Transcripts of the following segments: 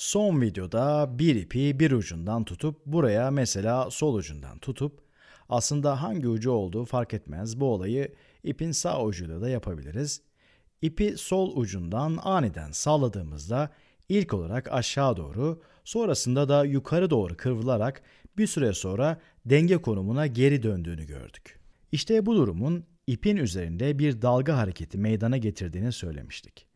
Son videoda bir ipi bir ucundan tutup buraya mesela sol ucundan tutup aslında hangi ucu olduğu fark etmez bu olayı ipin sağ ucuyla da yapabiliriz. İpi sol ucundan aniden salladığımızda ilk olarak aşağı doğru sonrasında da yukarı doğru kıvrılarak bir süre sonra denge konumuna geri döndüğünü gördük. İşte bu durumun ipin üzerinde bir dalga hareketi meydana getirdiğini söylemiştik.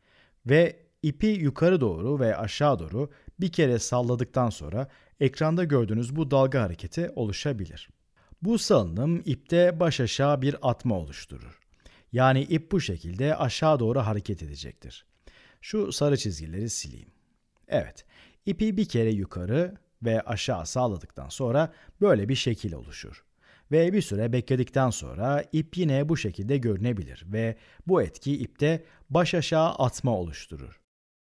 Ve İpi yukarı doğru ve aşağı doğru bir kere salladıktan sonra ekranda gördüğünüz bu dalga hareketi oluşabilir. Bu salınım ipte baş aşağı bir atma oluşturur. Yani ip bu şekilde aşağı doğru hareket edecektir. Şu sarı çizgileri sileyim. Evet, ipi bir kere yukarı ve aşağı salladıktan sonra böyle bir şekil oluşur. Ve bir süre bekledikten sonra ip yine bu şekilde görünebilir ve bu etki ipte baş aşağı atma oluşturur.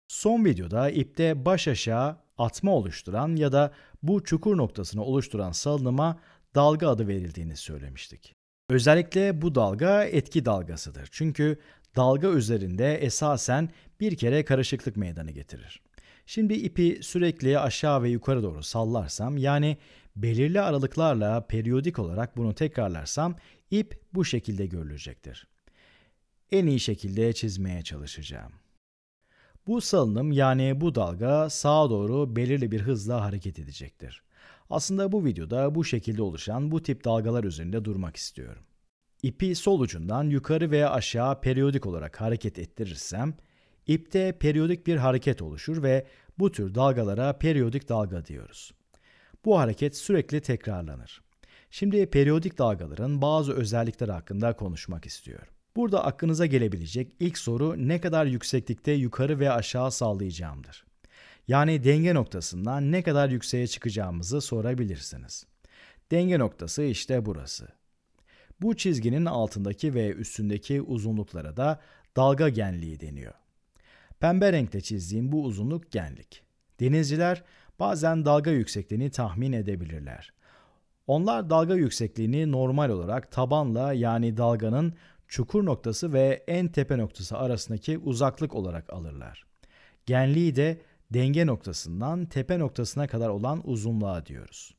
Son videoda ipte baş aşağı atma oluşturan ya da bu çukur noktasını oluşturan salınıma dalga adı verildiğini söylemiştik. Özellikle bu dalga etki dalgasıdır. Çünkü dalga üzerinde esasen bir kere karışıklık meydana getirir. Şimdi ipi sürekli aşağı ve yukarı doğru sallarsam yani belirli aralıklarla periyodik olarak bunu tekrarlarsam ip bu şekilde görülecektir. En iyi şekilde çizmeye çalışacağım. Bu salınım yani bu dalga sağa doğru belirli bir hızla hareket edecektir. Aslında bu videoda bu şekilde oluşan bu tip dalgalar üzerinde durmak istiyorum. İpi sol ucundan yukarı veya aşağı periyodik olarak hareket ettirirsem, ipte periyodik bir hareket oluşur ve bu tür dalgalara periyodik dalga diyoruz. Bu hareket sürekli tekrarlanır. Şimdi periyodik dalgaların bazı özellikleri hakkında konuşmak istiyorum. Burada aklınıza gelebilecek ilk soru ne kadar yükseklikte yukarı ve aşağı sallayacağımdır. Yani denge noktasından ne kadar yükseğe çıkacağımızı sorabilirsiniz. Denge noktası işte burası. Bu çizginin altındaki ve üstündeki uzunluklara da dalga genliği deniyor. Pembe renkle çizdiğim bu uzunluk genlik. Denizciler bazen dalga yüksekliğini tahmin edebilirler. Onlar dalga yüksekliğini normal olarak tabanla yani dalganın çukur noktası ve en tepe noktası arasındaki uzaklık olarak alırlar. Genliği de denge noktasından tepe noktasına kadar olan uzunluğa diyoruz.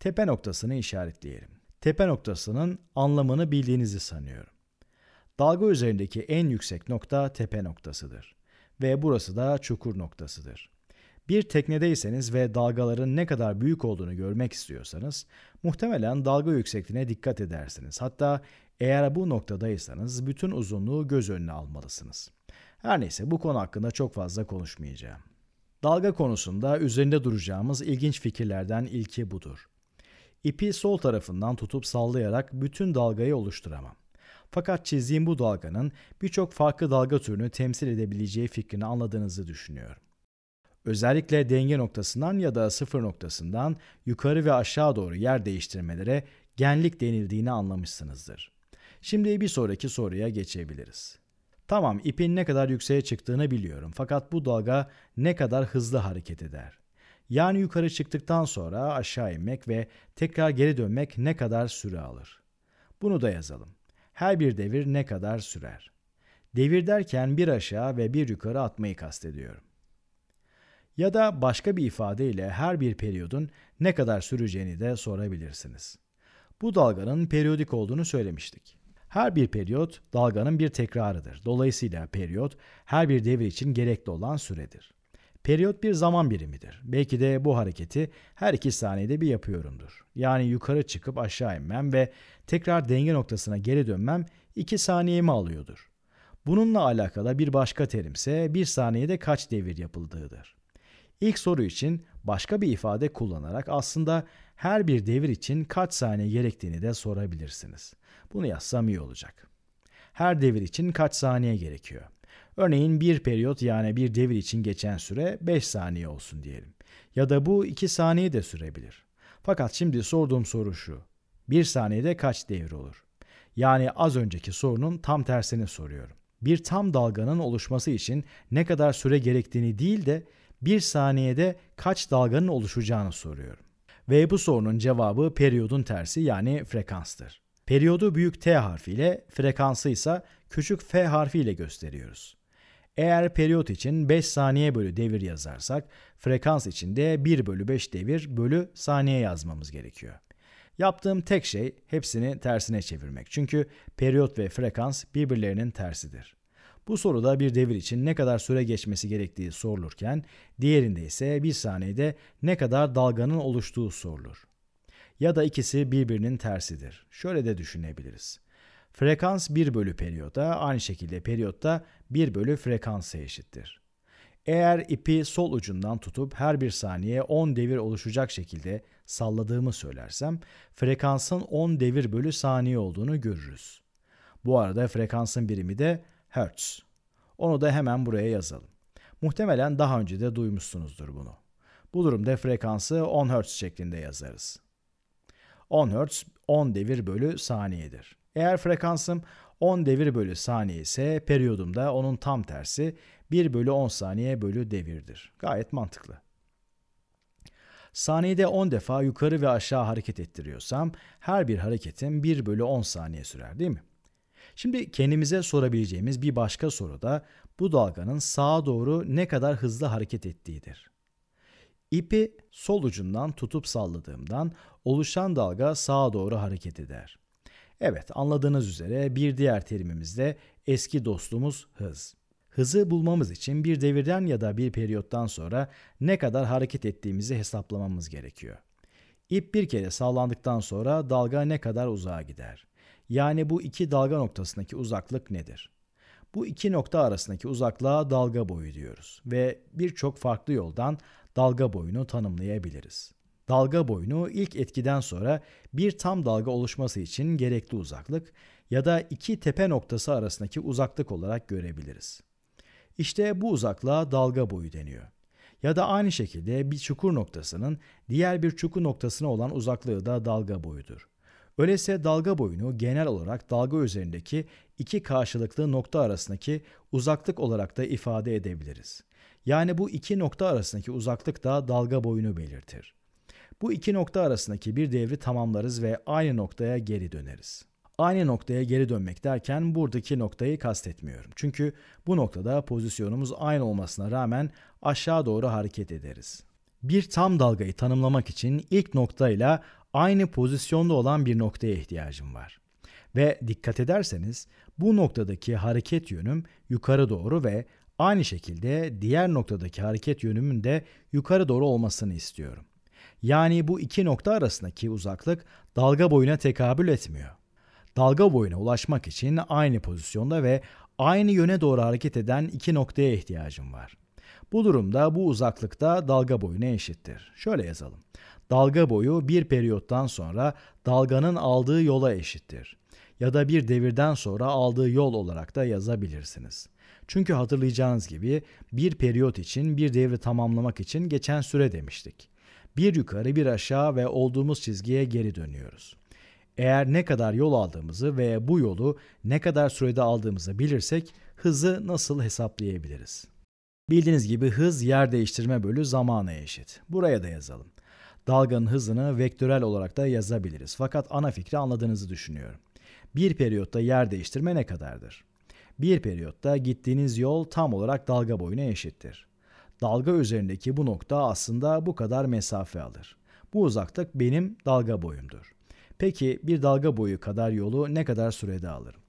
Tepe noktasını işaretleyelim. Tepe noktasının anlamını bildiğinizi sanıyorum. Dalga üzerindeki en yüksek nokta tepe noktasıdır ve burası da çukur noktasıdır. Bir teknedeyseniz ve dalgaların ne kadar büyük olduğunu görmek istiyorsanız muhtemelen dalga yüksekliğine dikkat edersiniz. Hatta eğer bu noktadaysanız bütün uzunluğu göz önüne almalısınız. Her neyse bu konu hakkında çok fazla konuşmayacağım. Dalga konusunda üzerinde duracağımız ilginç fikirlerden ilki budur. İpi sol tarafından tutup sallayarak bütün dalgayı oluşturamam. Fakat çizdiğim bu dalganın birçok farklı dalga türünü temsil edebileceği fikrini anladığınızı düşünüyorum. Özellikle denge noktasından ya da sıfır noktasından yukarı ve aşağı doğru yer değiştirmelere genlik denildiğini anlamışsınızdır. Şimdi bir sonraki soruya geçebiliriz. Tamam ipin ne kadar yükseğe çıktığını biliyorum fakat bu dalga ne kadar hızlı hareket eder? Yani yukarı çıktıktan sonra aşağı inmek ve tekrar geri dönmek ne kadar süre alır? Bunu da yazalım. Her bir devir ne kadar sürer? Devir derken bir aşağı ve bir yukarı atmayı kastediyorum. Ya da başka bir ifadeyle her bir periyodun ne kadar süreceğini de sorabilirsiniz. Bu dalganın periyodik olduğunu söylemiştik. Her bir periyot dalganın bir tekrarıdır. Dolayısıyla periyot her bir devir için gerekli olan süredir. Periyot bir zaman birimidir. Belki de bu hareketi her iki saniyede bir yapıyorumdur. Yani yukarı çıkıp aşağı inmem ve tekrar denge noktasına geri dönmem iki saniyemi alıyordur. Bununla alakalı bir başka terimse bir saniyede kaç devir yapıldığıdır. İlk soru için başka bir ifade kullanarak aslında her bir devir için kaç saniye gerektiğini de sorabilirsiniz. Bunu yazsam iyi olacak. Her devir için kaç saniye gerekiyor? Örneğin bir periyot yani bir devir için geçen süre 5 saniye olsun diyelim. Ya da bu 2 saniye de sürebilir. Fakat şimdi sorduğum soru şu. 1 saniyede kaç devir olur? Yani az önceki sorunun tam tersini soruyorum. Bir tam dalganın oluşması için ne kadar süre gerektiğini değil de bir saniyede kaç dalganın oluşacağını soruyorum ve bu sorunun cevabı periyodun tersi yani frekanstır. Periyodu büyük T harfiyle, frekansı ise küçük F harfiyle gösteriyoruz. Eğer periyot için 5 saniye bölü devir yazarsak, frekans için de 1 bölü 5 devir bölü saniye yazmamız gerekiyor. Yaptığım tek şey hepsini tersine çevirmek. Çünkü periyot ve frekans birbirlerinin tersidir. Bu soruda bir devir için ne kadar süre geçmesi gerektiği sorulurken diğerinde ise bir saniyede ne kadar dalganın oluştuğu sorulur. Ya da ikisi birbirinin tersidir. Şöyle de düşünebiliriz. Frekans 1 bölü periyoda aynı şekilde periyotta 1 bölü frekansa eşittir. Eğer ipi sol ucundan tutup her bir saniye 10 devir oluşacak şekilde salladığımı söylersem frekansın 10 devir bölü saniye olduğunu görürüz. Bu arada frekansın birimi de Hertz. Onu da hemen buraya yazalım. Muhtemelen daha önce de duymuşsunuzdur bunu. Bu durumda frekansı 10 Hz şeklinde yazarız. 10 Hz 10 devir bölü saniyedir. Eğer frekansım 10 devir bölü saniye ise periyodum da onun tam tersi 1 bölü 10 saniye bölü devirdir. Gayet mantıklı. Saniyede 10 defa yukarı ve aşağı hareket ettiriyorsam her bir hareketim 1 bölü 10 saniye sürer değil mi? Şimdi kendimize sorabileceğimiz bir başka soru da bu dalganın sağa doğru ne kadar hızlı hareket ettiğidir. İpi sol ucundan tutup salladığımdan oluşan dalga sağa doğru hareket eder. Evet anladığınız üzere bir diğer terimimiz de eski dostumuz hız. Hızı bulmamız için bir devirden ya da bir periyottan sonra ne kadar hareket ettiğimizi hesaplamamız gerekiyor. İp bir kere sallandıktan sonra dalga ne kadar uzağa gider? Yani bu iki dalga noktasındaki uzaklık nedir? Bu iki nokta arasındaki uzaklığa dalga boyu diyoruz ve birçok farklı yoldan dalga boyunu tanımlayabiliriz. Dalga boyunu ilk etkiden sonra bir tam dalga oluşması için gerekli uzaklık ya da iki tepe noktası arasındaki uzaklık olarak görebiliriz. İşte bu uzaklığa dalga boyu deniyor. Ya da aynı şekilde bir çukur noktasının diğer bir çukur noktasına olan uzaklığı da dalga boyudur. Öyleyse dalga boyunu genel olarak dalga üzerindeki iki karşılıklı nokta arasındaki uzaklık olarak da ifade edebiliriz. Yani bu iki nokta arasındaki uzaklık da dalga boyunu belirtir. Bu iki nokta arasındaki bir devri tamamlarız ve aynı noktaya geri döneriz. Aynı noktaya geri dönmek derken buradaki noktayı kastetmiyorum. Çünkü bu noktada pozisyonumuz aynı olmasına rağmen aşağı doğru hareket ederiz. Bir tam dalgayı tanımlamak için ilk noktayla aynı pozisyonda olan bir noktaya ihtiyacım var. Ve dikkat ederseniz bu noktadaki hareket yönüm yukarı doğru ve aynı şekilde diğer noktadaki hareket yönümün de yukarı doğru olmasını istiyorum. Yani bu iki nokta arasındaki uzaklık dalga boyuna tekabül etmiyor. Dalga boyuna ulaşmak için aynı pozisyonda ve aynı yöne doğru hareket eden iki noktaya ihtiyacım var. Bu durumda bu uzaklık da dalga boyuna eşittir. Şöyle yazalım. Dalga boyu bir periyottan sonra dalganın aldığı yola eşittir. Ya da bir devirden sonra aldığı yol olarak da yazabilirsiniz. Çünkü hatırlayacağınız gibi bir periyot için bir devri tamamlamak için geçen süre demiştik. Bir yukarı bir aşağı ve olduğumuz çizgiye geri dönüyoruz. Eğer ne kadar yol aldığımızı ve bu yolu ne kadar sürede aldığımızı bilirsek hızı nasıl hesaplayabiliriz? Bildiğiniz gibi hız yer değiştirme bölü zamana eşit. Buraya da yazalım. Dalganın hızını vektörel olarak da yazabiliriz. Fakat ana fikri anladığınızı düşünüyorum. Bir periyotta yer değiştirme ne kadardır? Bir periyotta gittiğiniz yol tam olarak dalga boyuna eşittir. Dalga üzerindeki bu nokta aslında bu kadar mesafe alır. Bu uzaklık benim dalga boyumdur. Peki bir dalga boyu kadar yolu ne kadar sürede alırım?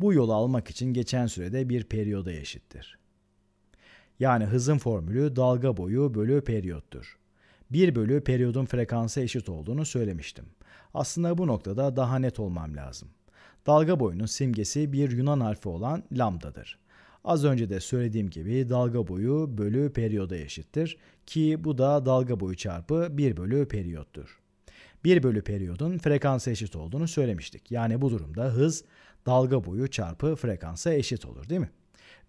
Bu yolu almak için geçen sürede bir periyoda eşittir. Yani hızın formülü dalga boyu bölü periyottur. 1 bölü periyodun frekansa eşit olduğunu söylemiştim. Aslında bu noktada daha net olmam lazım. Dalga boyunun simgesi bir Yunan harfi olan lambdadır. Az önce de söylediğim gibi dalga boyu bölü periyoda eşittir ki bu da dalga boyu çarpı 1 bölü periyottur. 1 bölü periyodun frekansa eşit olduğunu söylemiştik. Yani bu durumda hız dalga boyu çarpı frekansa eşit olur değil mi?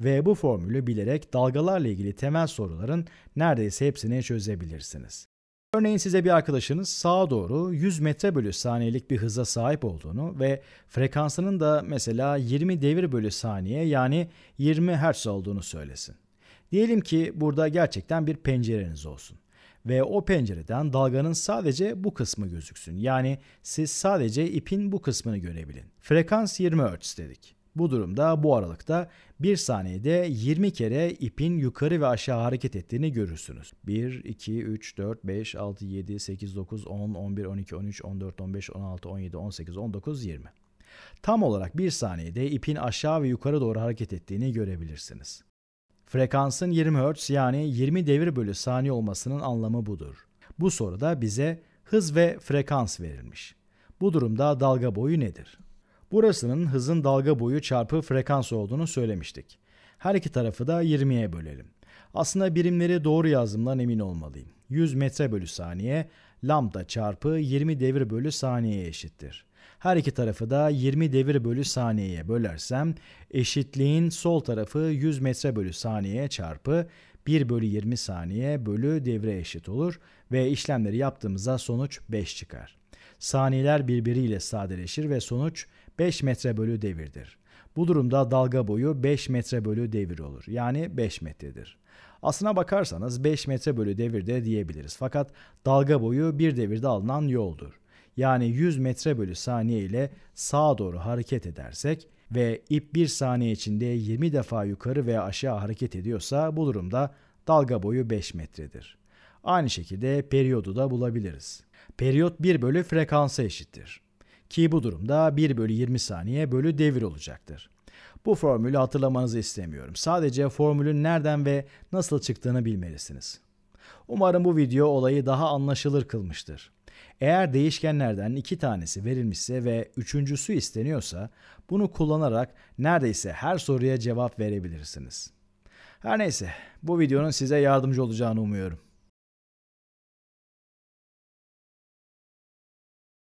Ve bu formülü bilerek dalgalarla ilgili temel soruların neredeyse hepsini çözebilirsiniz. Örneğin size bir arkadaşınız sağa doğru 100 metre bölü saniyelik bir hıza sahip olduğunu ve frekansının da mesela 20 devir bölü saniye yani 20 Hz olduğunu söylesin. Diyelim ki burada gerçekten bir pencereniz olsun ve o pencereden dalganın sadece bu kısmı gözüksün. Yani siz sadece ipin bu kısmını görebilin. Frekans 20 Hz dedik. Bu durumda bu aralıkta 1 saniyede 20 kere ipin yukarı ve aşağı hareket ettiğini görürsünüz. 1, 2, 3, 4, 5, 6, 7, 8, 9, 10, 11, 12, 13, 14, 15, 16, 17, 18, 19, 20. Tam olarak 1 saniyede ipin aşağı ve yukarı doğru hareket ettiğini görebilirsiniz. Frekansın 20 Hz yani 20 devir bölü saniye olmasının anlamı budur. Bu soruda bize hız ve frekans verilmiş. Bu durumda dalga boyu nedir? Burasının hızın dalga boyu çarpı frekans olduğunu söylemiştik. Her iki tarafı da 20'ye bölelim. Aslında birimleri doğru yazdığımdan emin olmalıyım. 100 metre bölü saniye lambda çarpı 20 devir bölü saniyeye eşittir. Her iki tarafı da 20 devir bölü saniyeye bölersem eşitliğin sol tarafı 100 metre bölü saniye çarpı 1 bölü 20 saniye bölü devre eşit olur ve işlemleri yaptığımızda sonuç 5 çıkar saniyeler birbiriyle sadeleşir ve sonuç 5 metre bölü devirdir. Bu durumda dalga boyu 5 metre bölü devir olur. Yani 5 metredir. Aslına bakarsanız 5 metre bölü devir de diyebiliriz. Fakat dalga boyu bir devirde alınan yoldur. Yani 100 metre bölü saniye ile sağa doğru hareket edersek ve ip 1 saniye içinde 20 defa yukarı veya aşağı hareket ediyorsa bu durumda dalga boyu 5 metredir. Aynı şekilde periyodu da bulabiliriz periyot 1 bölü frekansa eşittir. Ki bu durumda 1 bölü 20 saniye bölü devir olacaktır. Bu formülü hatırlamanızı istemiyorum. Sadece formülün nereden ve nasıl çıktığını bilmelisiniz. Umarım bu video olayı daha anlaşılır kılmıştır. Eğer değişkenlerden iki tanesi verilmişse ve üçüncüsü isteniyorsa bunu kullanarak neredeyse her soruya cevap verebilirsiniz. Her neyse bu videonun size yardımcı olacağını umuyorum.